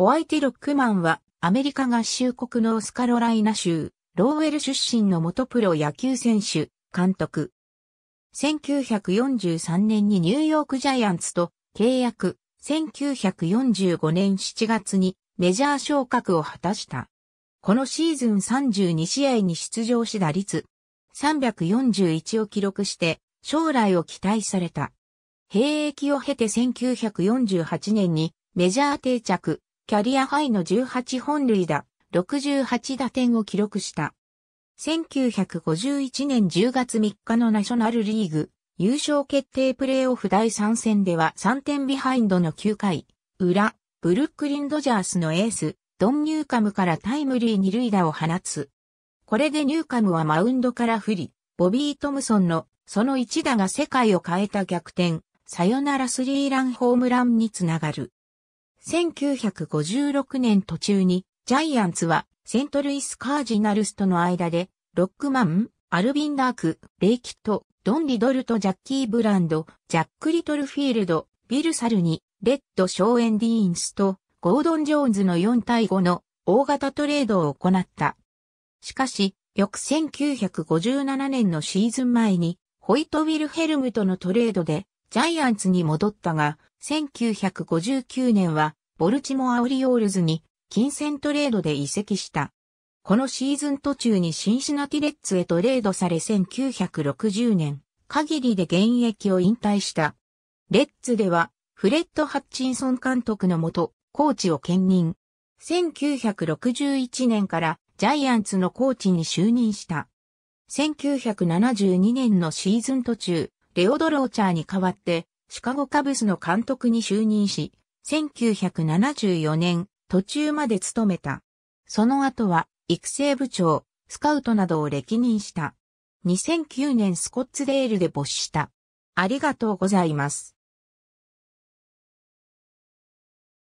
ホワイティ・ロックマンは、アメリカ合衆国ノースカロライナ州、ローウェル出身の元プロ野球選手、監督。1943年にニューヨークジャイアンツと契約、1945年7月にメジャー昇格を果たした。このシーズン32試合に出場し打率341を記録して将来を期待された。兵役を経て1948年にメジャー定着、キャリアハイの18本塁打、68打点を記録した。1951年10月3日のナショナルリーグ、優勝決定プレーオフ第3戦では3点ビハインドの9回、裏、ブルックリンドジャースのエース、ドン・ニューカムからタイムリー二塁打を放つ。これでニューカムはマウンドから降り、ボビー・トムソンのその一打が世界を変えた逆転、サヨナラスリーランホームランにつながる。1956年途中に、ジャイアンツはセントルイス・カージナルスとの間で、ロックマン、アルビン・ダーク、レイキット、ドン・リドルとジャッキー・ブランド、ジャック・リトルフィールド、ビル・サルに、レッド・ショーエン・ディーンスと、ゴードン・ジョーンズの4対5の大型トレードを行った。しかし、翌1957年のシーズン前に、ホイト・ウィルヘルムとのトレードで、ジャイアンツに戻ったが、1959年はボルチモア・オリオールズに金銭トレードで移籍した。このシーズン途中にシンシナティレッツへトレードされ1960年限りで現役を引退した。レッツではフレッド・ハッチンソン監督のもとコーチを兼任。1961年からジャイアンツのコーチに就任した。1972年のシーズン途中、レオドローチャーに代わってシカゴカブスの監督に就任し、1974年途中まで務めた。その後は育成部長、スカウトなどを歴任した。2009年スコッツデールで没した。ありがとうございます。